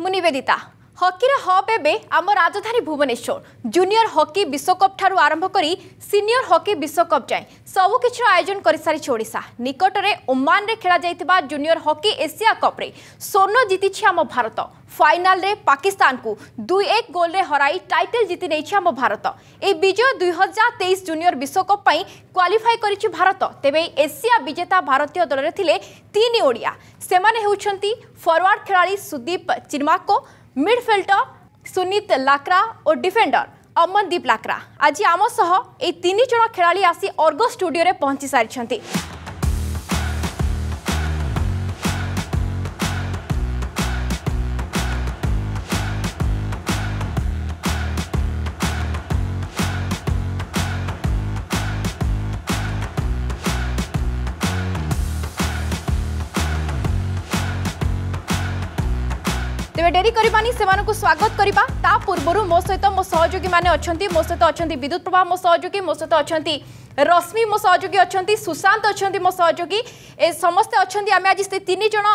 मुनिवेदिता হকির হব এবে আমার রাজধানী ভুবনেশ্বর জুনিয়র হকি বিশ্বকপ ঠারু আরম্ভ করে সিনিয়র হকি বিশ্বকপ যায় সবুকিছুর আয়োজন করে সারিছে ওড়শা নিকটরে ওমানে খেলা যাই জুনিয়র হকি এসিয়া কপ্রে স্বর্ণ জিতিছে আম ভারত ফাইনালে পাকিস্তানকু দুই এক গোলে হরাই টাইটেল জিতি নেইছে আম ভারত এই বিজয় দুই হাজার তেইশ জুনিয়র বিশ্বকপ পাই কোয়ালিফাই করেছে ভারত তেবে এসিয়া বিজেতা ভারতীয় দলরে থিলে তিন ওড়িয়া সেমানে হেউছন্তি ফরওয়ার্ড খেলাড়ি সুদীপ চিন্মাকো मिडफिल्डर सुनीत लाक्रा और डिफेंडर ଅମନଦୀପ ଲାକ୍ରା ଆଜି ଆମ ସହ ଏହି ତିନି ଜଣ ଖେଳାଳି ଆସି ଅର୍ଗୋ ଷ୍ଟୁଡିଓରେ ପହଞ୍ଚି ସାରିଛନ୍ତି ডেরি করবানি সে স্বাগত করা তা পূর্বর মো সহ মো সহযোগী মানে অনেক মো সহ অনেক বিদ্যুৎ প্রভা মো সহযোগী মো সহ অনেক রশ্মি মো সহযোগী অনেক সুশান্ত অনেক মো সহযোগী এ সমস্তে অনেক আমি আজ সে তিন জন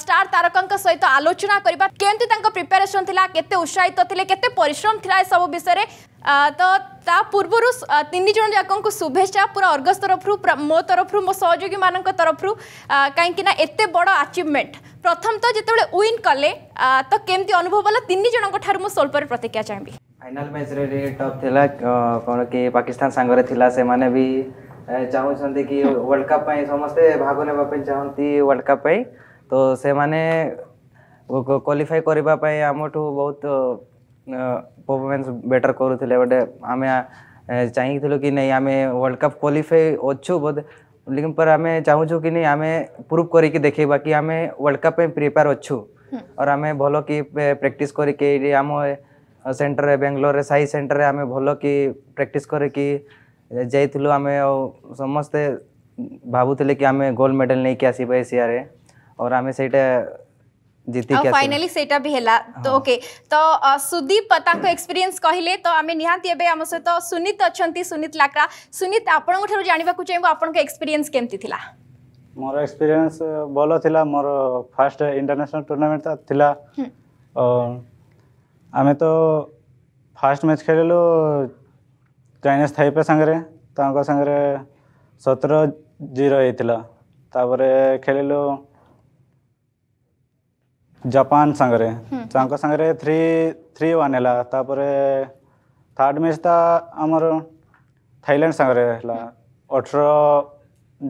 স্টার তারকঙ্ সহ আলোচনা করা কেমতি তাঁর প্রিপারেসন লা কেতে উৎসাহিত লে কেতে পরিশ্রম লা এসব বিষয়ে তো তা পূর্বর তিন জন যাকু শুভেচ্ছা পুরা অর্গস তরফ মো তরফ মো সহযোগী মান তরফ কিন্তু না এত বড় আচিভমেন্ট प्रथम तो जिते विन कले तो केमती अनुभव होला तीन जन ठार प्रतिक्रिया चाहिए फाइनाल मैच रे टफ कि पाकिस्तान संग से माने भी चाहते कि वर्ल्ड कप समस्ते भाग नापी चाहती वर्ल्ड कप तो से मैंने क्वालिफाई करने आमठू बहुत परफॉर्मेंस बेटर करूले बट कि नहीं आम वर्ल्ड कप क्वालिफाई अच्छू बोध लेकिन पर आम चाहूँ कि नहीं आम प्रूव करके देखे हम्म। कि आम वर्ल्ड कप प्रिपेयर अच्छु और आम भल कि प्राक्ट करके आम सेन्टर बेंगलोर साई सेन्टर आम भल कि प्राक्ट करके आम समस्ते भावुले कि आम गोल्ड मेडल नहीं आसवा एसीआर और आम से आ फाइनली सेटा भी तो ओके हाँ। तो सुदीप पता को एक्सपीरियंस कहिले तो आमी निहाती एबे हम से तो सुनीत अछंती सुनीत लाकरा सुनीत आपन को थरो जानिबा को चाहिबो आपन को एक्सपीरियंस केमती थिला मोर एक्सपीरियंस बोलो थिला मोर फर्स्ट इंटरनेशनल टूर्नामेंट ता थिला अ आमे तो फर्स्ट मैच खेललो चाइनीज थाईपे संगरे ताको संगरे 17 0 हेतिला तापर खेललो ଜାପାନ ସାଙ୍ଗରେ ତାଙ୍କ ସାଙ୍ଗରେ ଥ୍ରୀ ଥ୍ରୀ ୱାନ୍ ହେଲା ତାପରେ ଥାର୍ଡ଼ ମ୍ୟାଚ୍ଟା ଆମର ଥାଇଲାଣ୍ଡ ସାଙ୍ଗରେ ହେଲା ଅଠର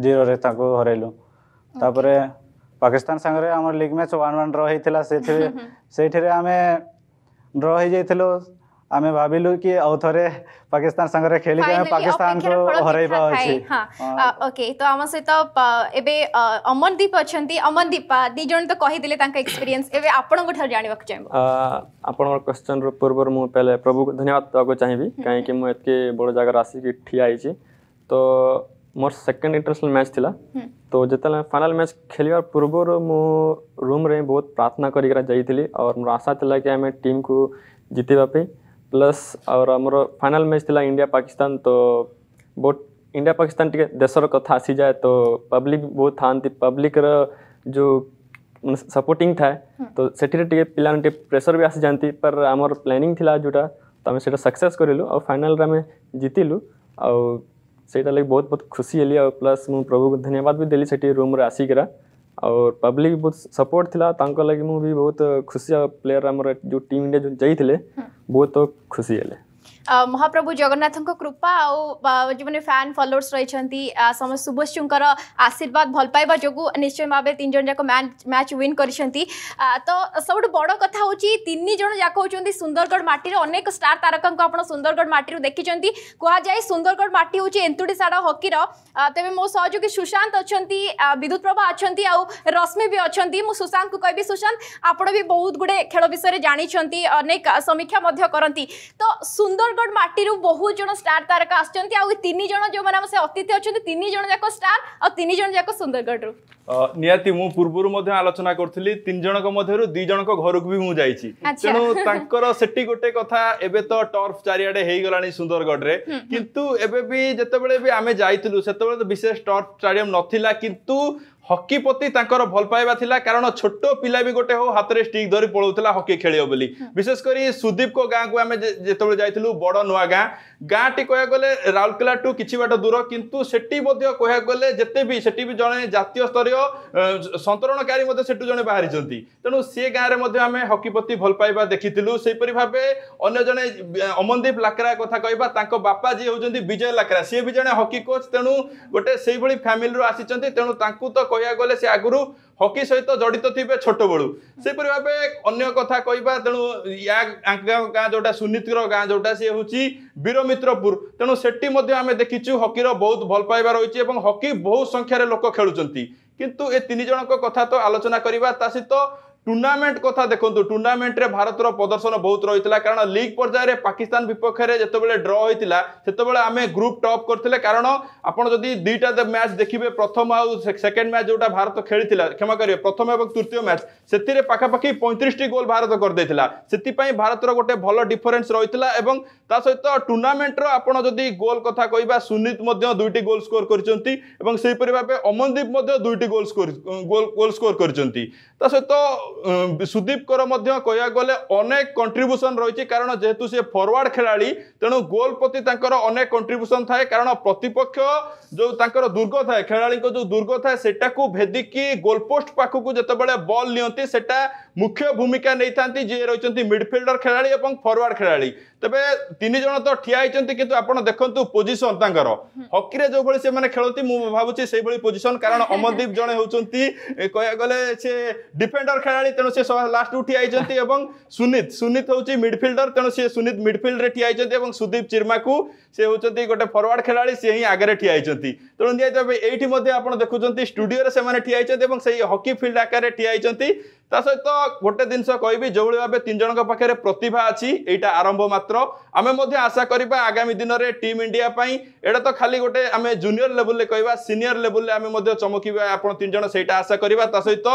ଜିରୋରେ ତାଙ୍କୁ ହରାଇଲୁ ତାପରେ ପାକିସ୍ତାନ ସାଙ୍ଗରେ ଆମର league match one one draw ହେଇଥିଲା ସେଥିରେ ସେଇଥିରେ ଆମେ ଡ୍ର ହେଇଯାଇଥିଲୁ आमे भाबिलु कि आउ थे पाकिस्तान खेली के पाकिस्तान को हरइबा छी हां ओके तो आम सहित एबे अमनदीप अछंती अमनदीप दी जण तो कहि दिले तांका एक्सपीरियंस एबे आपन को ठर जानिबा को चाहबो आपन क्वेश्चन रो पूर्व मु पहले प्रभु को धन्यवाद तो को चाहिबी काहे कि मु एतके बड़ जागा रासी की ठिया छी तो मोर सेकंड इंटरनेशनल मैच थिला तो जितने फाइनाल मैच खेल पूर्व मु रूम रे बहुत प्रार्थना करी जाइली और मोर आशा थिला कि आमे टीम को जितेबा पे प्लस और आमर फाइनाल मैच था इंडिया पाकिस्तान तो बहुत इंडिया पाकिस्तान टी देशर कथ आसी जाए तो पब्लिक बहुत था पब्लिक जो सपोर्टिंग थाए हम्म। तो से टे पे प्रेसर भी आसी जाती पर आम प्लानिंग थी जोटा तो आम से सक्सेस करूँ और फाइनाल आम जीतलु आईटा लगे बहुत बहुत खुशी हेली प्लस मुझे प्रभु को धन्यवाद भी देली से रूम्रे आसिकरा और पब्लिक बहुत सपोर्ट थी तांका मुझे भी बहुत खुशी प्लेयर आम जो टीम इंडिया जो जाइए हाँ। बहुत तो खुशी है ମହାପ୍ରଭୁ ଜଗନ୍ନାଥଙ୍କ କୃପା ଆଉ ଯେଉଁମାନେ ଫ୍ୟାନ୍ ଫଲୋଅର୍ସ ରହିଛନ୍ତି ସମସ୍ତ ଶୁଭଶ୍ଚୁଙ୍କର ଆଶୀର୍ବାଦ ଭଲ ପାଇବା ଯୋଗୁଁ ନିଶ୍ଚୟ ଭାବେ ତିନି ଜଣ ଯାକ ମ୍ୟାଚ୍ ୱିନ୍ କରିଛନ୍ତି ତ ସବୁଠୁ ବଡ଼ କଥା ହେଉଛି ତିନି ଜଣ ଯାକ ହେଉଛନ୍ତି ସୁନ୍ଦରଗଡ଼ ମାଟିରେ ଅନେକ ଷ୍ଟାର ତାରକାଙ୍କୁ ଆପଣ ସୁନ୍ଦରଗଡ଼ ମାଟିରୁ ଦେଖିଛନ୍ତି କୁହାଯାଏ ସୁନ୍ଦରଗଡ଼ ମାଟି ହେଉଛି ଏନ୍ତୁଡ଼ି ଶାଡ଼ ହକିର ତେବେ ମୋ ସହଯୋଗୀ ସୁଶାନ୍ତ ଅଛନ୍ତି ବିଦ୍ୟୁତ ପ୍ରଭା ଅଛନ୍ତି ଆଉ ରଶ୍ମି ବି ଅଛନ୍ତି ମୁଁ ସୁଶାନ୍ତଙ୍କୁ କହିବି ସୁଶାନ୍ତ ଆପଣ ବି ବହୁତ ଗୁଡ଼ିଏ ଖେଳ ବିଷୟରେ ଜାଣିଛନ୍ତି ଅନେକ ସମୀକ୍ଷା ମଧ୍ୟ କରନ୍ତି ତ ସୁନ୍ଦର সুন্দরগড় মাটির বহু জন স্টার তারকা আসছেন আউ তিন জন যে সে অতিথি অনেক তিন জন যাক স্টার আর তিন জন যাক সুন্দরগড় নিহতি মু পূর্বরু মধ্যে আলোচনা করছিলি তিন জনক মধ্যরু দুই জনক ঘরক বি মু যাইছি তেণু তাঙ্কর সেটি গোটে কথা এবে তো টর্ফ চারিআডে হেই গলানি সুন্দরগড়রে কিন্তু এবে বি যেতবেলে বি আমি যাইতিলু সেতবেলে তো বিশেষ টর্ফ স্টাডিয়াম নথিলা কিন্তু হকি প্রতি তাঁর ভাল পাইবা লা কারণ ছোট পিলা বি গোটে হো হাতের স্টিক ধরি পড়াউলা হকি খেলিও বলি বিশেষ করে সুদীপ গাঁকু আমি যেতবে যাই বড় নূয়া গাঁ গাঁটি কয়া গলে রাউরকেলা টু কিছু বাট দূর কিন্তু সেটি মধ্যে কয়া গলে যেতে বি সেটি বি জনে জাতীয় স্তরীয় সন্তরণকারী মধ্যে সেটু জনে বাহারিছেন তেণু সে গাঁরে মধ্যে আমি হকি প্রতি ভাল পাইবা দেখিলু সেইপরি ভাবে অন্য জনে অমনদীপ লাকরা কথা কহবা তাঁর বাপা যে হচ্ছেন বিজয় লাকরা সি বি জনে হকি কোচ তেণু গোটে সেইভাবে ফ্যামিলি আসছেন তেণু তাঁকু তো କହିବାକୁ ଗଲେ ସେ ଆଗରୁ ହକି ସହିତ ଜଡ଼ିତ ଥିବେ ଛୋଟବେଳୁ ସେପରି ଭାବେ ଅନ୍ୟ କଥା କହିବା ତେଣୁ ୟା ଗାଁ ଯେଉଁଟା ସୁନିତର ଗାଁ ଯେଉଁଟା ସିଏ ହେଉଛି ବୀରମିତ୍ରପୁର ତେଣୁ ସେଠି ମଧ୍ୟ ଆମେ ଦେଖିଛୁ ହକିର ବହୁତ ଭଲ ପାଇବା ରହିଛି ଏବଂ ହକି ବହୁ ସଂଖ୍ୟାରେ ଲୋକ ଖେଳୁଛନ୍ତି କିନ୍ତୁ ଏ ତିନି ଜଣଙ୍କ କଥା ତ ଆଲୋଚନା କରିବା ତା ସହିତ টুর্নামেন্ট কথা দেখুন টুর্ণামেন্টরে ভারতর প্রদর্শন বহুত রয়েছে কারণ লিগ পর্যায়ে পাকিস্তান বিপক্ষে যেতবে ড্র হয়েছিল সেতবে আমি গ্রুপ টপ করলে কারণ আপনার যদি দুইটা ম্যাচ দেখবে প্রথম আউ সেকেন্ড ম্যাচ যেটা ভারত খেলে ক্ষমা করবে প্রথম এবং তৃতীয় ম্যাচ সেতিরে পাখাপাখি পঁয়ত্রিশটি গোল ভারত করেদেল সেপাই ভারতর গোটে ভালো ডিফরেন্স রয়েছে এবং তা সহ টুর্ণামেন্টর আপনার যদি গোল কথা কহা সুনীত দুইটি গোল স্কোর করেছেন এবং সেইপরি ভাবে অমনদীপ দুইটি গোল স্কোর গোল স্কোর করেছেন তা সহ ସୁଦୀପଙ୍କର ମଧ୍ୟ କହିବାକୁ ଗଲେ ଅନେକ କଣ୍ଟ୍ରିବ୍ୟୁସନ୍ ରହିଛି କାରଣ ଯେହେତୁ ସେ ଫରୱାର୍ଡ ଖେଳାଳି ତେଣୁ ଗୋଲ୍ ପ୍ରତି ତାଙ୍କର ଅନେକ କଣ୍ଟ୍ରିବ୍ୟୁସନ୍ ଥାଏ କାରଣ ପ୍ରତିପକ୍ଷ ଯେଉଁ ତାଙ୍କର ଦୁର୍ଗ ଥାଏ ଖେଳାଳିଙ୍କ ଯେଉଁ ଦୁର୍ଗ ଥାଏ ସେଟାକୁ ଭେଦିକି ଗୋଲପୋଷ୍ଟ ପାଖକୁ ଯେତେବେଳେ ବଲ୍ ନିଅନ୍ତି ସେଟା ମୁଖ୍ୟ ଭୂମିକା ନେଇଥାନ୍ତି ଯିଏ ରହିଛନ୍ତି ମିଡ୍ଫିଲ୍ଡର ଖେଳାଳି ଏବଂ ଫରୱାର୍ଡ ଖେଳାଳି ତେବେ ତିନି ଜଣ ତ ଠିଆ ହେଇଛନ୍ତି କିନ୍ତୁ ଆପଣ ଦେଖନ୍ତୁ ପୋଜିସନ ତାଙ୍କର ହକିରେ ଯୋଉଭଳି ସେମାନେ ଖେଳନ୍ତି ମୁଁ ଭାବୁଛି ସେଇଭଳି ପୋଜିସନ କାରଣ ଅମନଦୀପ ଜଣେ ହେଉଛନ୍ତି କହିବାକୁ ଗଲେ ସେ ଡିଫେଣ୍ଡର ଖେଳାଳି ତେଣୁ ସେ ଲାଷ୍ଟକୁ ଠିଆ ହେଇଛନ୍ତି ଏବଂ ସୁନିତ ସୁନିତ ହେଉଛି ମିଡ୍ଫିଲ୍ଡର ତେଣୁ ସେ ସୁନିତ ମିଡ୍ଫିଲ୍ଡରେ ଠିଆ ହେଇଛନ୍ତି ଏବଂ ସୁଦୀପ ଚିର୍ମାକୁ ସେ ହେଉଛନ୍ତି ଗୋଟେ ଫରୱାର୍ଡ ଖେଳାଳି ସେ ହିଁ ଆଗରେ ଠିଆ ହେଇଛନ୍ତି ତେଣୁ ନିହାତି ଭାବେ ଏଇଠି ମଧ୍ୟ ଆପଣ ଦେଖୁଛନ୍ତି ଷ୍ଟୁଡିଓରେ ସେମାନେ ଠିଆ ହେଇଛନ୍ତି ଏବଂ ସେଇ ହକି ଫିଲ୍ଡ ଆକାରରେ ଠିଆ ହେଇଛନ୍ତି ତା ସହିତ ଗୋଟେ ଜିନିଷ କହିବି ଯେଉଁଭଳି ଭାବେ ତିନି ଜଣଙ୍କ ପାଖରେ ପ୍ରତିଭା ଅଛି ଏଇଟା ଆରମ୍ଭ ମାତ୍ର ଆମେ ମଧ୍ୟ ଆଶା କରିବା ଆଗାମୀ ଦିନରେ ଟିମ୍ ଇଣ୍ଡିଆ ପାଇଁ ଏଇଟା ତ ଖାଲି ଗୋଟେ ଆମେ ଜୁନିୟର ଲେବୁଲରେ କହିବା ସିନିୟର ଲେବୁଲରେ ଆମେ ମଧ୍ୟ ଚମକିବା ଆପଣ ତିନି ଜଣ ସେଇଟା ଆଶା କରିବା ତା ସହିତ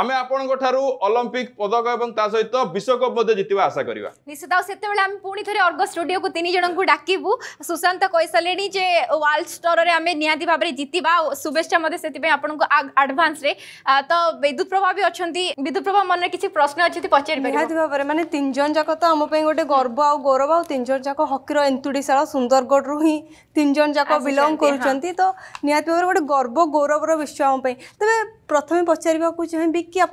আমি আপনার অলিম্পিক পদক এবং তা সহ বিশ্বকপ মধ্যে জিতবা আশা করা নিশ্চিত সেতবে আমি পুঁ থে অর্গ স্টুডিও কু তিন জনক ডাকিবু সুশান্ত কইসারে যে ওয়ার্ল্ড স্তরের আমি নিহতি ভাবে জিতবা শুভেচ্ছা মধ্যে সেই আপনার আডভান্সরে তো বিদ্যুৎ প্রভা বি অনেক বিদ্যুৎ প্রভা মনে কিছু প্রশ্ন অনেক পচারি নিহতি ভাবে মানে তিনজন যাক তো আমি গোটে গর্ব আউ গৌরব আউ তিন যাক হকির এন্তুড়িশাল সুন্দরগড় রু হি তিনজন যাক বিলং করছেন তো নিহতি ভাবে গোটে গর্ব গৌরবর বিষয় আমি তবে प्रथम पचार चाहेबी कि आप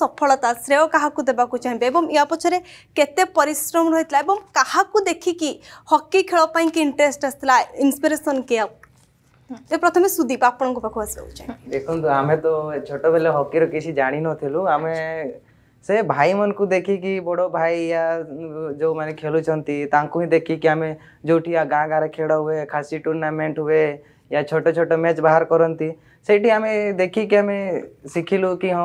सफलता श्रेय क्या देवा चाहिए या पचर केश्रम रही है और क्या देखिकी हकी खेल कि इंटरेस्ट आसला इन्स्पिरेसन किए तो प्रथम सुदीप आप देखो आम तो छोट बेले हकी रही जाणी नु आम से भाई मन को देखिक बड़ भाई या जो मैंने खेलुंक देखिकी आम जो गाँ गाँ खेड़ हुए खासी टूर्णामेंट हुए या छोट छोट मैच बाहर करती ସେଇଠି ଆମେ ଦେଖିକି ଆମେ ଶିଖିଲୁ କି ହଁ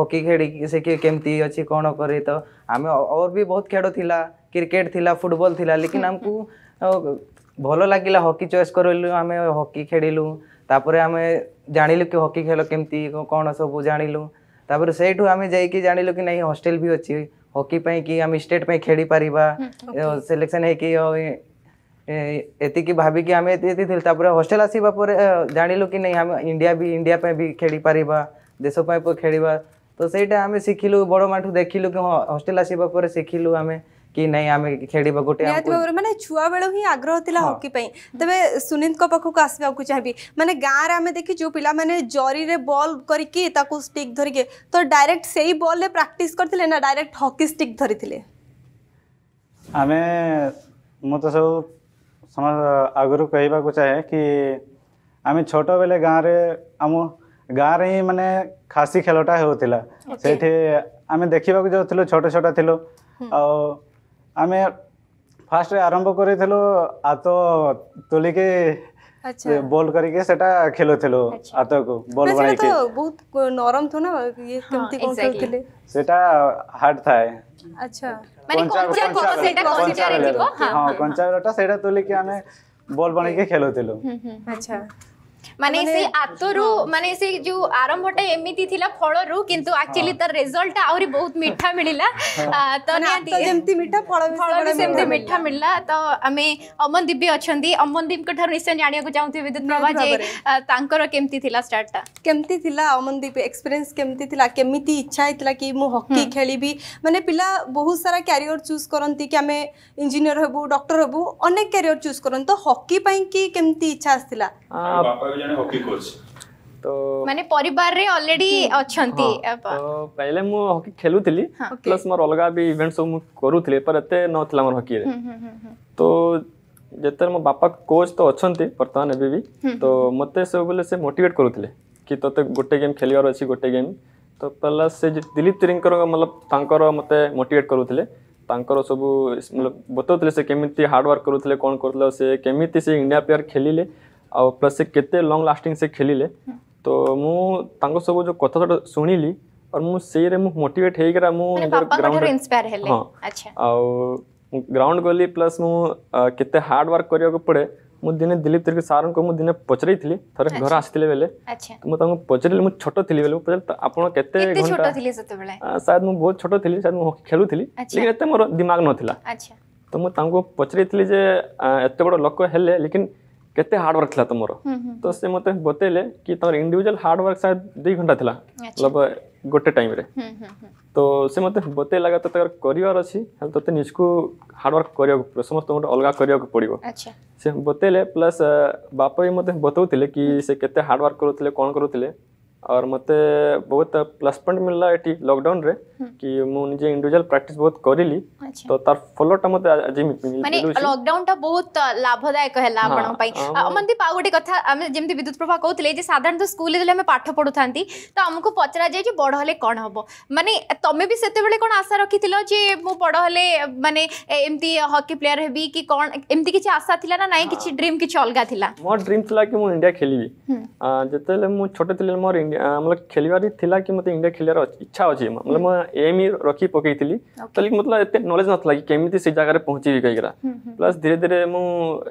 ହକି ଖେଳି ଶିଖି କେମିତି ଅଛି କ'ଣ କରେ ତ ଆମେ ଅର୍ ବି ବହୁତ ଖେଳ ଥିଲା କ୍ରିକେଟ୍ ଥିଲା ଫୁଟବଲ୍ ଥିଲା ଲେକିନ୍ ଆମକୁ ଭଲ ଲାଗିଲା ହକି ଚଏସ୍ କରିଲୁ ଆମେ ହକି ଖେଳିଲୁ ତାପରେ ଆମେ ଜାଣିଲୁ କି ହକି ଖେଳ କେମିତି କ'ଣ ସବୁ ଜାଣିଲୁ ତାପରେ ସେଇଠୁ ଆମେ ଯାଇକି ଜାଣିଲୁ କି ନାହିଁ ହଷ୍ଟେଲ୍ ବି ଅଛି ହକି ପାଇଁ କି ଆମେ ଷ୍ଟେଟ୍ ପାଇଁ ଖେଳିପାରିବା ସିଲେକ୍ସନ୍ ହେଇକି एति भावी कि आम एपुर हस्टेल आसवा पर जानलु कि नहीं आम इंडिया भी इंडिया पे भी खेली पार देश खेल तो सहीटा आम शिखिल बड़ मठ देख लु कि हाँ हस्टेल आसवा पर शिखिल आम कि नहीं आम खेल गोटे मैंने तो छुआ बेलू ही आग्रह थी हाँ। हकी पाई तेज सुनीत पाखक आसवा को चाहिए मैंने गाँव में आम देखी जो पिला मैंने जरी रे बल करिक धरिके तो डायरेक्ट से ही बल्ले प्राक्ट करते डायरेक्ट हकी स्टिक धरी आम मत सब ଆଗରୁ କହିବାକୁ ଚାହେଁ କି ଆମେ ଛୋଟବେଳେ ଗାଁରେ ଆମ ଗାଁରେ ହିଁ ମାନେ ଖାସି ଖେଳଟା ହେଉଥିଲା ସେଇଠି ଆମେ ଦେଖିବାକୁ ଯାଉଥିଲୁ ଛୋଟ ଛୋଟ ଥିଲୁ ଆଉ ଆମେ ଫାଷ୍ଟରେ ଆରମ୍ଭ କରିଥିଲୁ ହାତ ତୋଲିକି अच्छा बॉल करके सेटा खेलो थेलो अच्छा। आता को बॉल बनाई के तो बहुत नरम थो ना ये केमती कोन खेलथिले सेटा हार्ड थाए अच्छा माने कोनचा कोन सेटा कोनचा रे थिबो हां कोनचा रटा सेटा तो लेके हमें बॉल बनाई के खेलो थेलो अच्छा মানে সেই আতরু মানে সেই যে আরম্ভটা এমিতি থিলা ফলরু কিন্তু অ্যাকচুয়ালি তার রেজাল্টটা আউরি বহুত মিঠা মিলিলা তো নিয়াতি যেমতি মিঠা ফল ফল সেমতি মিঠা মিলিলা তো আমি অমনদীপ বি অছন্তি অমনদীপ কো ঠার নিশ্চয় জানিয়াকু চাউতি বিদ্যুৎ প্রভা যে তাঙ্কর কেমতি থিলা স্টার্টটা কেমতি থিলা অমনদীপ এক্সপেরিয়েন্স কেমতি থিলা কেমিতি ইচ্ছা হইতলা কি মু হকি খেলিবি মানে পিলা বহুত সারা ক্যারিয়ার চুজ করন্তি কি আমি ইঞ্জিনিয়ার হবু ডক্টর হবু অনেক ক্যারিয়ার চুজ করন তো হকি পাই কি কেমতি ইচ্ছা আসছিলা माने परिवार रे ऑलरेडी अछंती हाँ, तो पहिले मु हॉकी खेलु थली हाँ, प्लस मोर अलगा भी इवेंट मु करू थली पर एते न थला मोर हॉकी रे तो जते मो बापा कोच तो अछंती वर्तमान एबे भी तो मते सब बोले से मोटिवेट करू थले कि तते तो गोटे गेम खेलियार अछि गोटे गेम तो प्लस से दिलीप तिरिंकर मतलब तांकर मते मोटिवेट करू थले तांकर सब मतलब बतो थले से केमिति हार्ड वर्क करू थले कोन करू से केमिति से इंडिया प्लेयर खेलिले प्लस से के लंग लास्टिंग से खेल तो मुझे सब जो कथ शुणी और मुझे मोटेट हो ग्राउंड हाँ ग्राउंड गली प्लस मुझे हार्ड वर्क करने पड़े मुझे दिने दिलीप तिर्क सार को मुझे दिने घर आसते बेले तो मुझे पचर छोट शायद बहुत छोटी थी मोर दिमाग ना तो मुझे पचरि थी एत है लेकिन କେତେ ହାର୍ଡ ୱାର୍କ ଥିଲା ତୁମର ତ ସେ ମୋତେ ବତେଇଲେ କି ତମର ଇଣ୍ଡିଭିଜୁଆଲ ହାର୍ଡ ୱାର୍କ ସାୟଦ ଦୁଇ ଘଣ୍ଟା ଥିଲା ମତଲବ ଗୋଟେ ଟାଇମ୍ରେ ତ ସେ ମୋତେ ବତେଇଲା କି ତୋତେ କରିବାର ଅଛି ହେଲେ ତୋତେ ନିଜକୁ ହାର୍ଡ ୱାର୍କ କରିବାକୁ ପଡ଼ିବ ସମସ୍ତଙ୍କୁ ଗୋଟେ ଅଲଗା କରିବାକୁ ପଡ଼ିବ ସେ ବତେଇଲେ ପ୍ଲସ୍ ବାପା ବି ମୋତେ ବତଉଥିଲେ କି ସେ କେତେ ହାର୍ଡ ୱାର୍କ କରୁଥିଲେ କ'ଣ କରୁଥିଲେ और मत बहुत प्लस पॉइंट मिलला एटी लॉकडाउन रे हम्म। कि मु निजे इंडिविजुअल प्रैक्टिस बहुत करिली अच्छा। तो तार फलोटा मते आज मिल माने लॉकडाउन टा बहुत लाभदायक हैला हाँ, आपण पई अमंती पा गोटे कथा हम जेमति विद्युत प्रभा कहतले जे साधारण तो स्कूल ले हमें पाठ पढु थांती तो हमको पचरा जाय जे बड़ हले कोन हबो माने तमे भी सेते बेले कोन आशा रखिथिलो जे मु बड़ हले माने एमति हॉकी प्लेयर हेबी कि कोन एमति किछ आशा थिला ना नाही किछ ड्रीम किछ अलगा थिला मोर ड्रीम थिला कि मु इंडिया खेलिबी जतेले मु छोटे थिले मोर मतलब खेलवार थिला कि मते इंडिया खेलार इच्छा अछि मतलब म एम रखी पकेइथिली तलिक मतलब एते नॉलेज नथला कि केमिति से जगह रे पहुँचीबी कहिकरा प्लस धीरे धीरे मु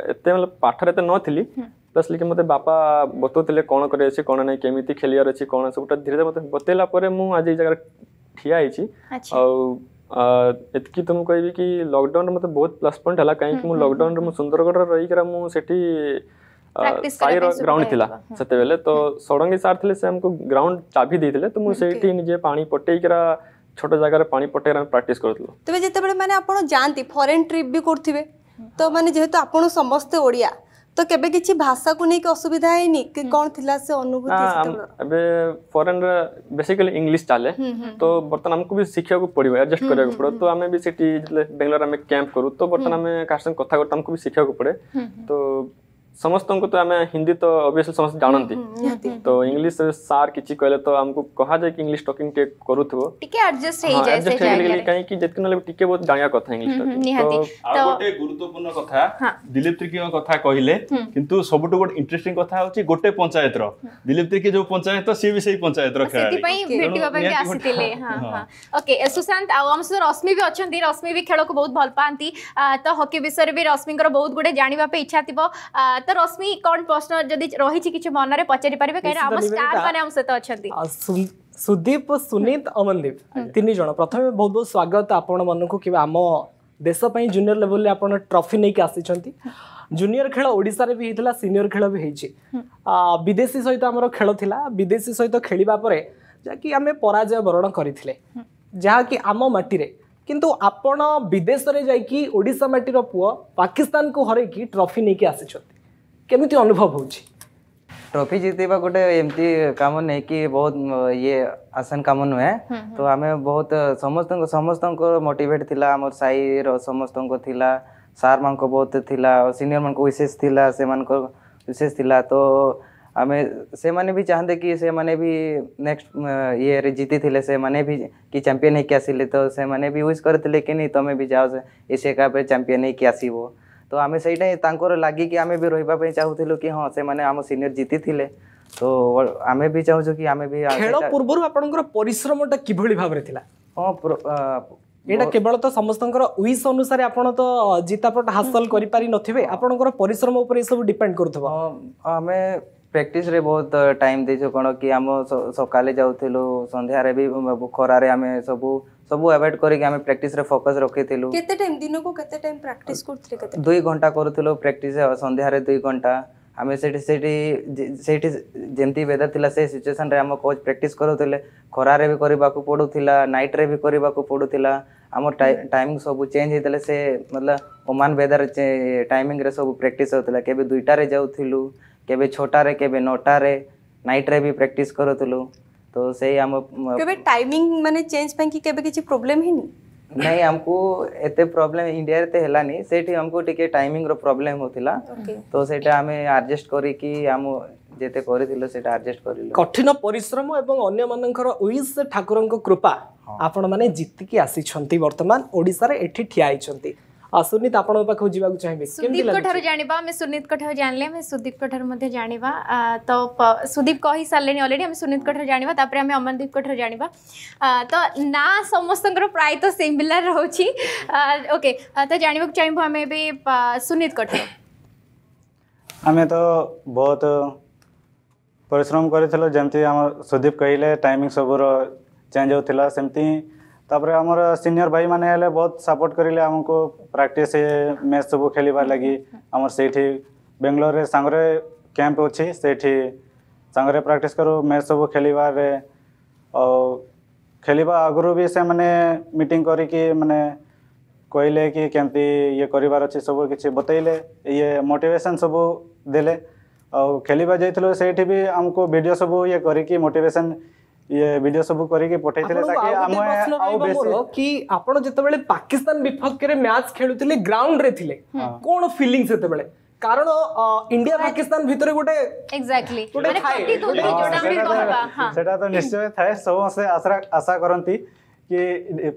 एते मतलब पाठर एते नथिली प्लस लेकिन मते बापा बतौथिले कोन करे अछि कोन नै केमिति खेलियार अछि कोन सब धीरे धीरे मते बतेला परे मु आज ए जगह ठिया आइछि और ଏତିକି ତ ମୁଁ କହିବି କି ଲକଡାଉନରେ ମୋତେ ବହୁତ ପ୍ଲସ୍ ପଏଣ୍ଟ ହେଲା କାହିଁକି ମୁଁ ଲକଡାଉନରେ ମୁଁ ସୁନ୍ଦରଗଡ଼ରେ ରହିକିନା ମୁଁ ସେଠି ग्राउंड थिला सते बेले तो हम्म. सोडंगी सार थिले से हमको ग्राउंड चाबी दे देले तो मु सेठी निजे पानी पटेई करा छोटा जगह रे पानी पटेरा प्रैक्टिस करतलो तबे जते बेले माने आपण जानती फॉरेन ट्रिप भी करथिबे तो हाँ. माने जेहेतु आपण समस्त ओडिया तो केबे किछि भाषा को नै के असुविधा हैनि कि हम्म. कोन थिला से अनुभूति सते अबे फॉरेन रे बेसिकली इंग्लिश चाले हम्म, तो बर्तन हमको भी शिक्षा को पडिबो एडजस्ट करय को पडो तो हमें भी सिटी बेंगलोर में कैंप करू तो बर्तन हमें कास्टन कथा करत हमको भी शिक्षा को पडे तो समस्त को तो आम हिंदी तो अभीयसली समस्त जानते हम्म, हम्म, तो इंग्लीश सार किसी कहले तो आमको कहा जाए कि इंग्लीश टॉकिंग कहीं बहुत जानिया कथा इंग्लीश टॉकिंग गुरुत्वपूर्ण कथा दिलीप त्रिकी कथा कहिले किंतु सबटो इंटरेस्टिंग कथा होची गोटे पंचायत रो त्रिकी जो पंचायत सी भी पंचायत सुशांत आ हम रश्मि भी अच्छा रश्मि भी खेल को बहुत भल पाती तो हकी विषय रे भी रश्मि बहुत गुडे जानिबा इच्छा तिबो ତ ରଶ୍ମି କ'ଣ ପ୍ରଶ୍ନ ଯଦି ରହିଛି କିଛି ମନରେ ପଚାରି ପାରିବେ କାହିଁକିନା ଆମ ଷ୍ଟାର ମାନେ ଆମ ସହିତ ଅଛନ୍ତି ସୁଦୀପ ସୁନିତ ଅମନଦୀପ ତିନି ଜଣ ପ୍ରଥମେ ବହୁତ ବହୁତ ସ୍ୱାଗତ ଆପଣମାନଙ୍କୁ କିମ୍ବା ଆମ ଦେଶ ପାଇଁ ଜୁନିୟର ଲେଭେଲରେ ଆପଣ ଟ୍ରଫି ନେଇକି ଆସିଛନ୍ତି ଜୁନିୟର ଖେଳ ଓଡ଼ିଶାରେ ବି ହେଇଥିଲା ସିନିୟର ଖେଳ ବି ହେଇଛି ବିଦେଶୀ ସହିତ ଆମର ଖେଳ ଥିଲା ବିଦେଶୀ ସହିତ ଖେଳିବା ପରେ ଯାହାକି ଆମେ ପରାଜୟ ବରଣ କରିଥିଲେ ଯାହାକି ଆମ ମାଟିରେ କିନ୍ତୁ ଆପଣ ବିଦେଶରେ ଯାଇକି ଓଡ଼ିଶା ମାଟିର ପୁଅ ପାକିସ୍ତାନକୁ ହରେଇକି ଟ୍ରଫି ନେଇକି ଆସିଛନ୍ତି केमी अनुभव हो ट्रफी जीतवा गोटे एमती कम नहीं कि बहुत ये आसान कम नुहे तो आम बहुत समस्त समस्त मोटेट था आम साईर समस्त सार मान बहुत थी सीनियर मान विशेष थी से विशेष थी तो आम से माने भी चाहते कि से माने भी नेक्स्ट ये रे जीती थे से माने भी कि चैंपियन होके आसिले तो से माने भी विश करते कि नहीं तुम भी जाओ एशिया कप चैंपियन होके आसो तो आम से ही कि आम भी रहा चाहूल कि हाँ से मैंने आम सिनियर जीति थे तो आम भी चाहूँ कि आम भी खेल पूर्व आपंकर परिश्रमटा भाव हाँ এটা কেবল তো সমস্তঙ্কর উইস অনুসারে আপন তো জিতাপট হাসল করি পারি নথিবে আপনকৰ পৰিশ্ৰম উপৰি ପ୍ରାକ୍ଟିସ୍ରେ ବହୁତ ଟାଇମ୍ ଦେଇଛୁ କ'ଣ କି ଆମ ସକାଳେ ଯାଉଥିଲୁ ସନ୍ଧ୍ୟାରେ ବି ଖରାରେ ଆମେ ସବୁ ସବୁ ଆଭଏଡ୍ କରିକି ଆମେ ପ୍ରାକ୍ଟିସ୍ରେ ଫୋକସ୍ ରଖିଥିଲୁ କେତେ ଟାଇମ୍ ଦିନକୁ କେତେ ଟାଇମ୍ ପ୍ରାକ୍ଟିସ୍ କରୁଥିଲେ କେତେ ଦୁଇ ଘଣ୍ଟା କରୁଥିଲୁ ପ୍ରାକ୍ଟିସ୍ ସନ୍ଧ୍ୟାରେ ଦୁଇ ଘଣ୍ଟା ଆମେ ସେଠି ସେଠି ସେଇଠି ଯେମିତି ୱେଦର୍ ଥିଲା ସେ ସିଚୁଏସନ୍ରେ ଆମ କୋଚ୍ ପ୍ରାକ୍ଟିସ୍ କରୁଥିଲେ ଖରାରେ ବି କରିବାକୁ ପଡ଼ୁଥିଲା ନାଇଟ୍ରେ ବି କରିବାକୁ ପଡ଼ୁଥିଲା ଆମ ଟାଇମିଂ ସବୁ ଚେଞ୍ଜ ହେଇଥିଲା ସେ ମତଲବ ଓମାନ ୱେଦର୍ ଟାଇମିଂରେ ସବୁ ପ୍ରାକ୍ଟିସ୍ ହେଉଥିଲା କେବେ ଦୁଇଟାରେ ଯାଉଥିଲୁ केबे छोटा रे केबे नोटा रे नाइट रे भी प्रैक्टिस करूतुलु तो सेही हम केबे टाइमिंग माने चेंज पे कि केबे किछि प्रॉब्लम हिनी नहीं हमको एते प्रॉब्लम इंडिया रे ते हेलानी सेठी हमको टिके टाइमिंग रो प्रॉब्लम होतिला तो सेटा हमें एडजस्ट करी कि हम ଯେତେ କରିଥିଲୁ ସେଇଟା ଆଡ଼ଜଷ୍ଟ କରିଲୁ କଠିନ ପରିଶ୍ରମ ଏବଂ ଅନ୍ୟମାନଙ୍କର ୱିସ୍ ଠାକୁରଙ୍କ କୃପା ଆପଣମାନେ ଜିତିକି ଆସିଛନ୍ତି ବର୍ତ୍ତମାନ ଓଡ଼ିଶାରେ ଏଠି ଠିଆ ହେଇଛନ୍ତି ସୁନିତ ଆପଣଙ୍କ ପାଖକୁ ଯିବାକୁ ଚାହିଁବେ ସୁଦୀପଙ୍କ ଠାରୁ ଜାଣିବା ଆମେ ସୁନିତଙ୍କ ଠାରୁ ଜାଣିଲେ ଆମେ ସୁଦୀପଙ୍କ ଠାରୁ ମଧ୍ୟ ଜାଣିବା ତ ସୁଦୀପ କହିସାରିଲେଣି ଅଲରେଡ଼ି ଆମେ ସୁନିତଙ୍କ ଠାରୁ ଜାଣିବା ତାପରେ ଆମେ ଅମନଦୀପଙ୍କ ଠାରୁ ଜାଣିବା ତ ନା ସମସ୍ତଙ୍କର ପ୍ରାୟତଃ ସିମିଲାର ରହୁଛି ଓକେ ତ ଜାଣିବାକୁ ଚାହିଁବୁ ଆମେ ଏବେ ସୁନିତଙ୍କ ଠାରୁ ଆମେ ତ ବହୁତ ପରିଶ୍ରମ କରିଥିଲୁ ଯେମିତି ଆମ ସୁଦୀପ କହିଲେ ଟାଇମିଂ ସବୁର ଚେଞ୍ଜ ହେଉଥିଲା ସେମିତି तापर आम सीनियर भाई मैंने बहुत सपोर्ट करें आमको प्राक्ट मैच सब खेल लगी आम से बेंगलोर सांगे कैंप अच्छे से प्राक्ट करूँ मैच सब खेल खेल आगर भी से मैंने मीट कर कहले कि कमी ये कर सब किसी बतईले ये मोटिवेशन सब दे खेल जाइल से आमको वीडियो सब ये करोटेसन ଇଏ ଭିଡିଓ ସବୁ କରିକି ପଠେଇଥିଲେ ତାକି ଆମ ଆଉ ବେଶୀ କି ଆପଣ ଯେତେବେଳେ ପାକିସ୍ତାନ ବିପକ୍ଷରେ ମ୍ୟାଚ୍ ଖେଳୁଥିଲେ ଗ୍ରାଉଣ୍ଡରେ ଥିଲେ କଣ ଫିଲିଂ ସେତେବେଳେ କାରଣ ଇଣ୍ଡିଆ ପାକିସ୍ତାନ ଭିତରେ ଗୋଟେ ଏକ୍ଜାକ୍ଟଲି ଗୋଟେ ଥାଏ ସେଟା ତ ନିଶ୍ଚୟ ଥାଏ ସମସ୍ତେ ଆଶା କରନ୍ତି କି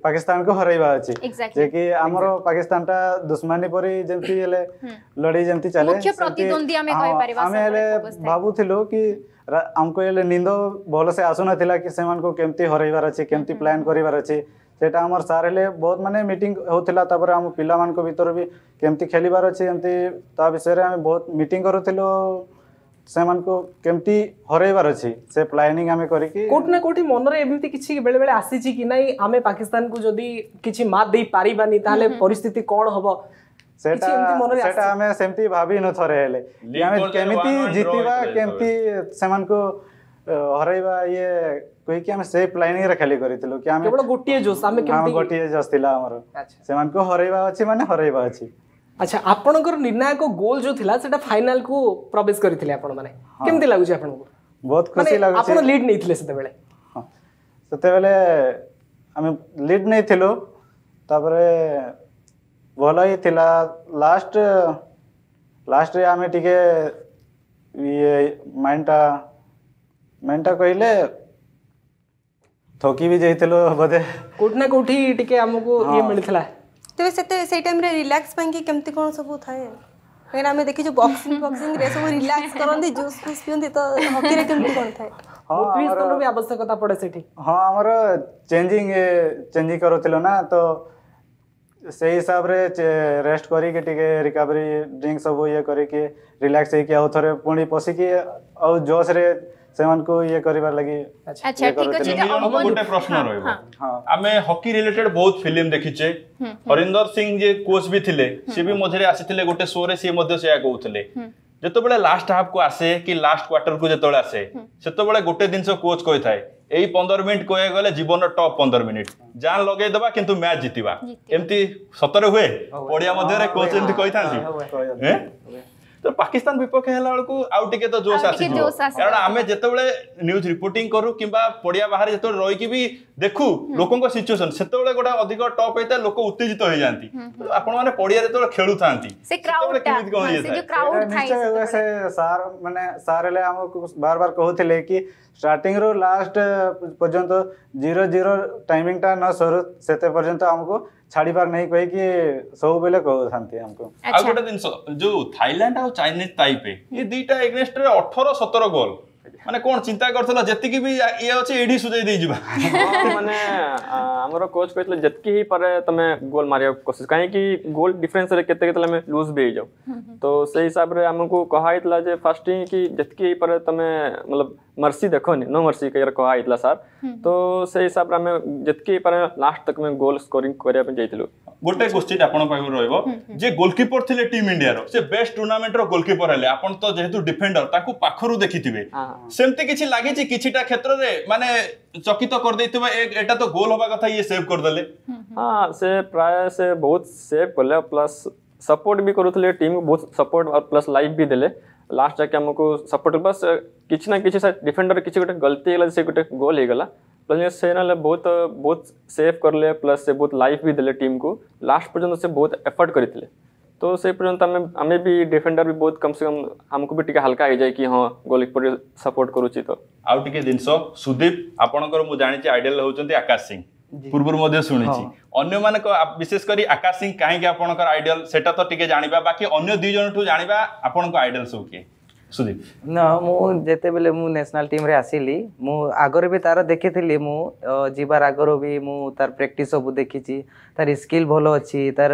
ପାକିସ୍ତାନକୁ ହରାଇବା ଅଛି ଯେ କି ଆମର ପାକିସ୍ତାନଟା ଦୁଶ୍ମନୀ ପରି ଯେମିତି ହେଲେ ଲଢେଇ ଯେମିତି ଚାଲେ ଆମେ ହେଲେ ଭାବୁଥିଲୁ କି ଆମକୁ ହେଲେ ନିନ୍ଦ ଭଲସେ ଆସୁନଥିଲା କି ସେମାନଙ୍କୁ କେମିତି ହରାଇବାର ଅଛି କେମିତି ପ୍ଲାନ୍ କରିବାର ଅଛି ସେଇଟା ଆମର ସାର୍ ହେଲେ ବହୁତ ମାନେ ମିଟିଂ ହେଉଥିଲା ତାପରେ ଆମ ପିଲାମାନଙ୍କ ଭିତରେ ବି କେମିତି ଖେଳିବାର ଅଛି ଏମିତି ତା ବିଷୟରେ ଆମେ ବହୁତ ମିଟିଂ କରୁଥିଲୁ ସେମାନଙ୍କୁ କେମିତି ହରାଇବାର ଅଛି ସେ ପ୍ଲାନିଂ ଆମେ କରିକି କୋଉଠି ନା କୋଉଠି ମନରେ ଏମିତି କିଛି ବେଳେବେଳେ ଆସିଛି କି ନାଇଁ ଆମେ ପାକିସ୍ତାନକୁ ଯଦି କିଛି ମାତ୍ ଦେଇପାରିବାନି ତାହେଲେ ପରିସ୍ଥିତି କ'ଣ ହବ ସେଟା ସେଟା ଆମେ ସେମିତି ଭାବି ନଥରେ ହେଲେ ଆମେ କେମିତି ଜିତିବା କେମିତି ସେମାନଙ୍କୁ ହରାଇବା ଇଏ କହିକି ଆମେ ସେଇ ପ୍ଲାନିଂରେ ଖାଲି କରିଥିଲୁ କି ଆମେ କେବଳ ଗୋଟିଏ ଜୋସ୍ ଆମେ କେମିତି ଗୋଟିଏ ଜୋସ୍ ଥିଲା ଆମର ସେମାନଙ୍କୁ ହରାଇବା ଅଛି ମାନେ ହରାଇବା ଅଛି ଆଚ୍ଛା ଆପଣଙ୍କର ନିର୍ଣ୍ଣାୟକ ଗୋଲ୍ ଯୋଉ ଥିଲା ସେଟା ଫାଇନାଲ କୁ ପ୍ରବେଶ କରିଥିଲେ ଆପଣମାନେ କେମିତି ଲାଗୁଛି ଆପଣଙ୍କୁ ବହୁତ ଖୁସି ଲାଗୁଛି ଆପଣ ଲିଡ୍ ନେଇଥିଲେ ସେତେବେଳେ ସେତେବେଳେ ଆମେ ଲିଡ୍ ନେଇଥିଲୁ ତାପରେ ଭଲ ହିଁ ଥିଲା ଲାଷ୍ଟ ଲାଷ୍ଟରେ ଆମେ ଟିକେ ଇଏ ମାଇଣ୍ଡଟା ମାଇଣ୍ଡଟା କହିଲେ ଥକି ବି ଯାଇଥିଲୁ ବୋଧେ କୋଉଠି ନା କୋଉଠି ଟିକେ ଆମକୁ ଇଏ ମିଳିଥିଲା ତେବେ ସେତେ ସେଇ ଟାଇମ୍ରେ ରିଲାକ୍ସ ପାଇଁକି କେମିତି କ'ଣ ସବୁ ଥାଏ କାହିଁକିନା ଆମେ ଦେଖିଛୁ ବକ୍ସିଂ ଫକ୍ସିଂରେ ସବୁ ରିଲାକ୍ସ କରନ୍ତି ଜୁସ୍ ଫୁସ୍ ପିଅନ୍ତି ତ ହକିରେ କେମିତି କ'ଣ ଥାଏ ହଁ ବି ଆବଶ୍ୟକତା ପଡ଼େ ସେଠି ହଁ ଆମର ଚେଞ୍ଜିଂ ଚେଞ୍ଜିଂ କରୁଥିଲୁ ନା ତ से हिसाब रे रेस्ट करी रिकवरी ड्रिंक सब ये करे रिलैक्स पुणी पसी के जोश रे हरिंदर सिंह जे कोच भी थिले सी गोटे सोरे सी मध्ये लास्ट हाफ को आसे कि लास्ट क्वार्टर को आसे सेतो गोटे दिन कोच कोइ थाए এই পনেরো মিনিট কয়ে গেলে জীবনর টপ পনেরো মিনিট যান লগাই দেবা কিন্তু ম্যাচ জিতিবা এমতি সতরে হুয়ে পড়িয়া মধ্যে কোচ এমতি কইথাନ୍ତି হ্যাঁ তো পাকিস্তান বিপক্ষে হেলা বেলকু আউ টিকে তো জোশ আসি কারণ আমি যেতবেলে নিউজ রিপোর্টিং করু কিংবা পড়িয়া বাহারে যেতবেলে রইকি বি দেখু লোকঙ্ক সিচুয়েশন সেতবেলে গোটা অধিক টপ হইতা লোক উত্তেজিত হয়ে যাନ୍ତି আপন মানে পড়িয়া যেতবেলে খেলু থাନ୍ତି সে ক্রাউড সে যে ক্রাউড থাই সে স্যার মানে স্যার হেলে আমাকে বারবার কহুଥିଲେ কি ଷ୍ଟାର୍ଟିଂରୁ ଲାଷ୍ଟ ପର୍ଯ୍ୟନ୍ତ ଜିରୋ ଜିରୋ ଟାଇମିଂଟା ନ ସରୁ ସେତେ ପର୍ଯ୍ୟନ୍ତ ଆମକୁ ଛାଡ଼ିବାର ନାହିଁ କହିକି ସବୁବେଳେ କହୁଥାନ୍ତି ଆମକୁ ଆଉ ଗୋଟେ ଜିନିଷ ଯୋଉ ଥାଇଲାଣ୍ଡ ଆଉ ଚାଇନିଜ ତାଇପେ ଏ ଦୁଇଟା ଏଗନେଷ୍ଟରେ ଅଠର ସତର ଗୋଲ୍ ମାନେ କଣ ଚିନ୍ତା କରିଥିଲ ଯେତିକି ବି ଇଏ ଅଛି ଏଇଠି ସୁଝେଇ ଦେଇଯିବା ମାନେ ଆମର କୋଚ୍ କହିଥିଲେ ଯେତିକି ହେଇପାରେ ତମେ ଗୋଲ୍ ମାରିବାକୁ କୋସିସ୍ କାହିଁକି ଗୋଲ୍ ଡିଫରେନ୍ସରେ କେତେ କେତେବେଳେ ଆମେ ଲୁଜ୍ ବି ହେଇଯାଉ ତ ସେଇ ହିସାବରେ ଆମକୁ କୁହା ହେଇଥିଲା ଯେ ଫାର୍ଷ୍ଟ ହିଁ କି ଯେତିକି ହେଇପାରେ ତମେ ମତଲବ ମର୍ସି ଦେଖନି ନୋ ମର୍ସି କହିବାର କୁହା ହେଇଥିଲା ସାର୍ ତ ସେଇ ହିସାବରେ ଆମେ ଯେତିକି ହେଇପାରେ ଲାଷ୍ଟ ତକ ଆମେ ଗୋଲ୍ ସ୍କୋରିଂ କରିବା ପାଇଁ ଯାଇଥିଲୁ ଗୋଟେ କ୍ୱେଶ୍ଚିନ୍ ଆପଣଙ୍କ ପାଖକୁ ରହିବ ଯେ ଗୋଲକିପର ଥିଲେ ଟିମ୍ ଇଣ୍ଡିଆର ସେ ବେଷ୍ଟ ଟୁର୍ଣ୍ଣାମେଣ୍ଟର ଗୋଲକିପର ହେଲେ ଆପଣ ତ ଯେହେତୁ ଡିଫେଣ୍ଡର ତାଙ୍କୁ ପାଖରୁ ଦେଖିଥିବେ ସେମିତି କିଛି ଲାଗିଛି କିଛିଟା କ୍ଷେତ୍ରରେ ମାନେ ଚକିତ କରିଦେଇଥିବ ଏଇଟା ତ ଗୋଲ ହବା କଥା ଇଏ ସେଭ୍ କରିଦେଲେ ହଁ ସେ ପ୍ରାୟ ସେ ବହୁତ ସେଭ୍ କଲେ ପ୍ଲସ୍ ସପୋର୍ଟ ବି କରୁଥିଲେ ଟିମ୍କୁ ବହୁତ ସପୋର୍ଟ ଆଉ ପ୍ଲସ୍ ଲାଇଫ୍ ବି ଦେଲେ ଲାଷ୍ଟ ଯାକେ ଆମକୁ ସପୋର୍ଟ ପ୍ଲସ୍ କିଛି ନା କିଛି ଡିଫେଣ୍ଡର କିଛି ଗୋଟେ ଗଲତି ହେଇଗଲା ସେ ଗୋଟେ ଗୋଲ୍ ହେଇଗଲା ପ୍ଲସ୍ ସେ ନହେଲେ ବହୁତ ବହୁତ ସେଭ୍ କରିଲେ ପ୍ଲସ୍ ସେ ବହୁତ ଲାଇଫ୍ ବି ଦେଲେ ଟିମ୍କୁ ଲାଷ୍ଟ ପର୍ଯ୍ୟନ୍ତ ସେ ବହୁତ ଏଫର୍ଟ କରିଥିଲେ তো সেই পর্যন্ত আমি আমি ବି ଡିଫେଣ୍ଡର ବି ବହୁତ କମ୍ ସେ କମ୍ ଆମକୁ ବି ଟିକେ ହାଲକା ହେଇଯାଏ କି ହଁ ଗୋଲକିପର ସପୋର୍ଟ କରୁଛି ତ ଆଉ ଟିକେ ଜିନିଷ ସୁଦୀପ ଆପଣଙ୍କର ମୁଁ ଜାଣିଛି ଆଇଡିଆଲ ହେଉଛନ୍ତି ଆକାଶ ସିଂ ପୂର୍ବରୁ ମଧ୍ୟ ଶୁଣିଛି ଅନ୍ୟମାନଙ୍କ ବିଶେଷ କରି ଆକାଶ ସିଂ କାହିଁକି ଆପଣଙ୍କର ଆଇଡିଆଲ ସେଟା ତ ଟିକେ ଜାଣିବା ବାକି ଅନ୍ୟ ଦୁଇ ଜଣଠୁ ଜାଣିବା ଆପଣଙ୍କ ଆଇଡିଆଲ ସବୁ କିଏ ସୁଦୀପ ନା ମୁଁ ଯେତେବେଳେ ମୁଁ ନ୍ୟାସନାଲ୍ ଟିମ୍ରେ ଆସିଲି ମୁଁ ଆଗରେ ବି ତାର ଦେଖିଥିଲି ମୁଁ ଯିବାର ଆଗରୁ ବି ମୁଁ ତାର ପ୍ରାକ୍ଟିସ୍ ସବୁ ଦେଖିଛି ତାର ସ୍କିଲ୍ ଭଲ ଅଛି ତାର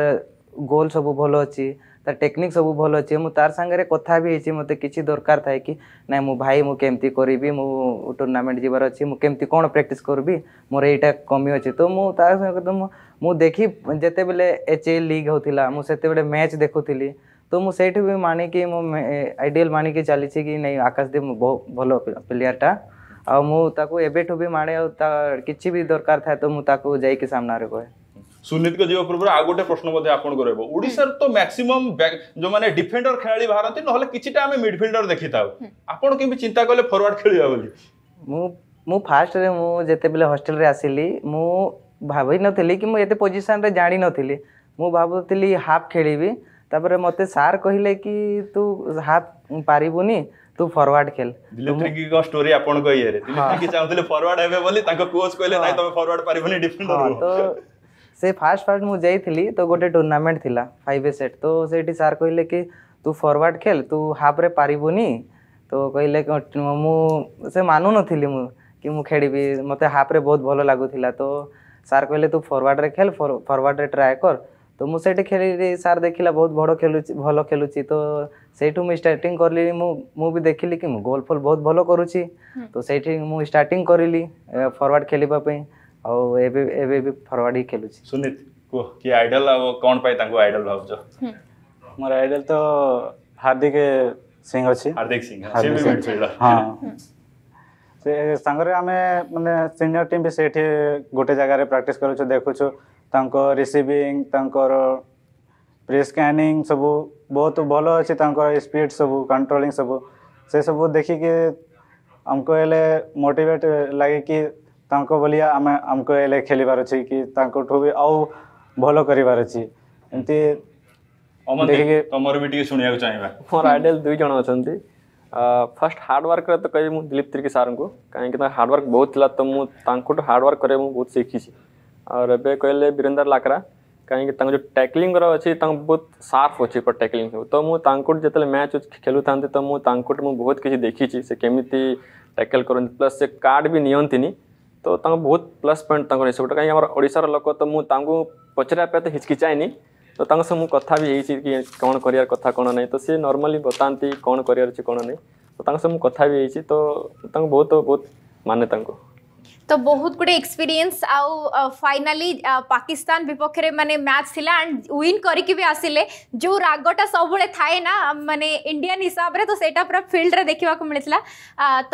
गोल सब भल अच्छी तार टेक्निक सब भल अच्छे मुझे तार कथा भी होती मतलब किसी दरकार था कि ना मो भाई मुझे केमती करी मु टूर्नामेंट जीवार अच्छी मुझे केमती कौन प्राक्ट करी मोर यहीटा कमी अच्छे तो मुझे तो मुझे देखी जिते बिल्कुल एच ए लिग होता मुझे से मैच देखु थी तो मुझे से मानिक मो आईडियल मानिक चली कि नहीं बहुत भल प्लेयरटा आ मुझे एवं माने कि भी दरकार था तो मुझे जाइना कहे ସୁନିତଙ୍କ ଯିବା ପୂର୍ବରୁ ଆଉ ଗୋଟେ ପ୍ରଶ୍ନ ମଧ୍ୟ ଆପଣଙ୍କୁ ରହିବ ଓଡ଼ିଶାର ତ ମ୍ୟାକ୍ସିମମ୍ ଯେଉଁମାନେ ଡିଫେଣ୍ଡର ଖେଳାଳି ବାହାରନ୍ତି ନହେଲେ କିଛିଟା ଆମେ ମିଡଫିଲ୍ଡର ଦେଖିଥାଉ ଆପଣ କେମିତି ଚିନ୍ତା କଲେ ଫରୱାର୍ଡ ଖେଳିବା ବୋଲି ମୁଁ ମୁଁ ଫାଷ୍ଟରେ ମୁଁ ଯେତେବେଳେ ହଷ୍ଟେଲରେ ଆସିଲି ମୁଁ ଭାବିନଥିଲି କି ମୁଁ ଏତେ ପୋଜିସନରେ ଜାଣିନଥିଲି ମୁଁ ଭାବୁଥିଲି ହାଫ୍ ଖେଳିବି ତାପରେ ମୋତେ ସାର୍ କହିଲେ କି ତୁ ହାଫ୍ ପାରିବୁନି ତୁ ଫରୱାର୍ଡ ଖେଳ ଦିଲୀପ୍ଙ୍କ ଷ୍ଟୋରି ଆପଣଙ୍କ ଇଏରେ ଦିଲୀପ୍ ଚାହୁଁଥିଲେ ଫରୱାର୍ଡ ହେବେ ବୋଲି ତାଙ୍କ କୋଚ୍ କହିଲେ ନାଇଁ ତମେ ଫରୱାର୍ଡ ପାରିବନି ଡିଫେଣ୍ଡର ତ ସେ ଫାଷ୍ଟ ଫାଷ୍ଟ ମୁଁ ଯାଇଥିଲି ତ ଗୋଟେ ଟୁର୍ଣ୍ଣାମେଣ୍ଟ ଥିଲା ଫାଇଭ୍ ଏ ସେଟ୍ ତ ସେଇଠି ସାର୍ କହିଲେ କି ତୁ ଫରୱାର୍ଡ଼ ଖେଳ ତୁ ହାଫ୍ରେ ପାରିବୁନି ତ କହିଲେ ମୁଁ ସେ ମାନୁନଥିଲି ମୁଁ କି ମୁଁ ଖେଳିବି ମୋତେ ହାଫ୍ରେ ବହୁତ ଭଲ ଲାଗୁଥିଲା ତ ସାର୍ କହିଲେ ତୁ ଫରୱାର୍ଡ଼ରେ ଖେଳ ଫରୱାର୍ଡ଼ରେ ଟ୍ରାଏ କର ତ ମୁଁ ସେଇଠି ଖେଳିଲି ସାର୍ ଦେଖିଲା ବହୁତ ବଡ଼ ଖେଳୁଛି ଭଲ ଖେଳୁଛି ତ ସେଇଠୁ ମୁଁ ଷ୍ଟାର୍ଟିଂ କଲି ମୁଁ ମୁଁ ବି ଦେଖିଲି କି ମୁଁ ଗୋଲ୍ ଫୋଲ୍ ବହୁତ ଭଲ କରୁଛି ତ ସେଇଠି ମୁଁ ଷ୍ଟାର୍ଟିଂ କରିଲି ଫରୱାର୍ଡ଼ ଖେଳିବା ପାଇଁ आउ ही खेलु कि आइडल आ पाई तांको आइडल भाव जो मोर आइडल तो हार्दिक सिंह अछि हार्दिक सिंह से मिडफील्डर हां से संगरे आमे माने सीनियर टीम भी सेठी गोटे जगह रे प्रैक्टिस करू छु देखु छु तांको रिसीविंग तांकर प्रेस स्कैनिंग सब बहुत भल अच्छे स्पीड सब कंट्रोलिंग सब से सब देखिक आमको हेल्ले मोटेट लगे कि भाया खेल बार कि आउ भल कर मोर आइडल दुई जन अच्छा फर्स्ट हार्डवर्क तो कह दिलीप त्रिकी सार को कहीं हार्डवर्क बहुत थी तो मुझे हार्डवर्क कर बहुत शिखी और एवं कहले वीरेन्दर लाक्रा कहीं जो टैक्लींग अच्छी बहुत सार्फ अच्छे पर टैक्लींग तो मुझे जिते मैच खेलु था तो मुझे बहुत किसी देखी से कमी टैकल करते प्लस से कार्ड भी नि तो बहुत प्लस पॉइंट रिसीवट कहीं ओडार लोक तो मुझे पचरापे तो हिचकिचाए तो सब मुझे कथ भी हो कि कौन कर कथ कौन नहीं तो सी नर्माली बताती कौन कर कौन नहीं तो कथ भी है तो बहुत बहुत माने तो बहुत गुडे एक्सपीरियंस आउ फाइनली पाकिस्तान विपक्ष में मैंने मैच थी एंड विन करके भी आसिले जो रागटा सब थाए ना मानने इंडियान हिसाब से तो सेटा पूरा फिल्ड में देखा मिलता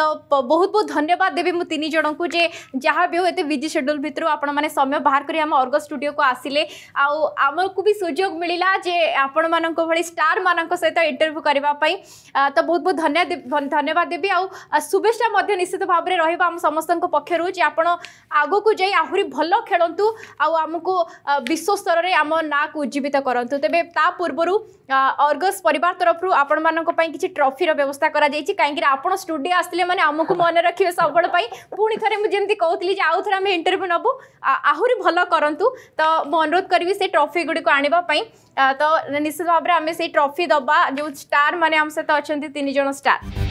तो बहुत बहुत धन्यवाद देवी मुझे तीन जन को जे जहाँ भी होते विजि शेड्यूल भितर आपण मैंने समय बाहर करर्ग स्टूडियो को आसिले आम को भी सुजोग मिलला जे आपण मान स्टार सहित इंटरव्यू करने तो बहुत बहुत धन्यवाद देवी आ शुभेच्छा निश्चित भाव में रहा आम समस्त पक्षर କରୁଛି ଆପଣ ଆଗକୁ ଯାଇ ଆହୁରି ଭଲ ଖେଳନ୍ତୁ ଆଉ ଆମକୁ ବିଶ୍ୱ ସ୍ତରରେ ଆମ ନାଁକୁ ଉଜ୍ଜୀବିତ କରନ୍ତୁ ତେବେ ତା ପୂର୍ବରୁ ଅର୍ଗସ୍ ପରିବାର ତରଫରୁ ଆପଣମାନଙ୍କ ପାଇଁ କିଛି ଟ୍ରଫିର ବ୍ୟବସ୍ଥା କରାଯାଇଛି କାହିଁକିନା ଆପଣ ଷ୍ଟୁଡ଼ିଓ ଆସିଲେ ମାନେ ଆମକୁ ମନେ ରଖିବେ ସବୁବେଳେ ପାଇଁ ପୁଣି ଥରେ ମୁଁ ଯେମିତି କହୁଥିଲି ଯେ ଆଉ ଥରେ ଆମେ ଇଣ୍ଟରଭ୍ୟୁ ନେବୁ ଆହୁରି ଭଲ କରନ୍ତୁ ତ ମୁଁ ଅନୁରୋଧ କରିବି ସେ ଟ୍ରଫି ଗୁଡ଼ିକୁ ଆଣିବା ପାଇଁ ତ ନିଶ୍ଚିତ ଭାବରେ ଆମେ ସେଇ ଟ୍ରଫି ଦେବା ଯେଉଁ ଷ୍ଟାର୍ ମାନେ ଆମ ସହିତ ଅଛନ୍ତି ତିନି ଜଣ ଷ୍ଟାର୍